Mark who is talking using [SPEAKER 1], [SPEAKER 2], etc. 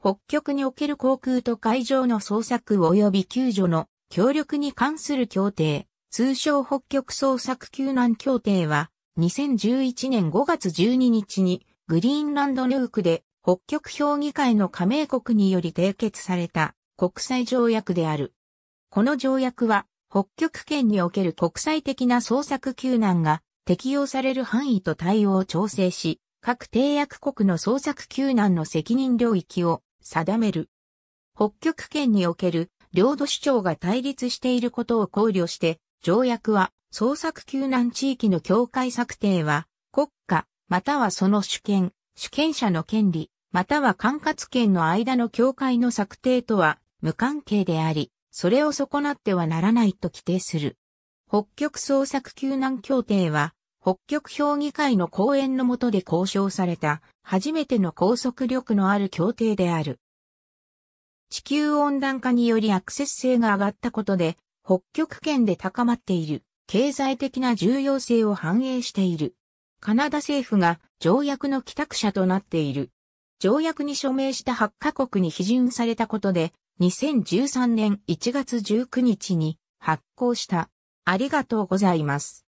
[SPEAKER 1] 北極における航空と海上の捜索及び救助の協力に関する協定、通称北極捜索救難協定は、2011年5月12日にグリーンランドヌークで北極評議会の加盟国により締結された国際条約である。この条約は北極圏における国際的な捜索救難が適用される範囲と対応を調整し、各締約国の捜索救難の責任領域を定める。北極圏における領土主張が対立していることを考慮して、条約は捜索救難地域の境界策定は国家またはその主権、主権者の権利または管轄権の間の境界の策定とは無関係であり、それを損なってはならないと規定する。北極捜索救難協定は北極評議会の講演の下で交渉された、初めての拘束力のある協定である。地球温暖化によりアクセス性が上がったことで、北極圏で高まっている経済的な重要性を反映している。カナダ政府が条約の帰宅者となっている。条約に署名した8カ国に批准されたことで、2013年1月19日に発行した。ありがとうございます。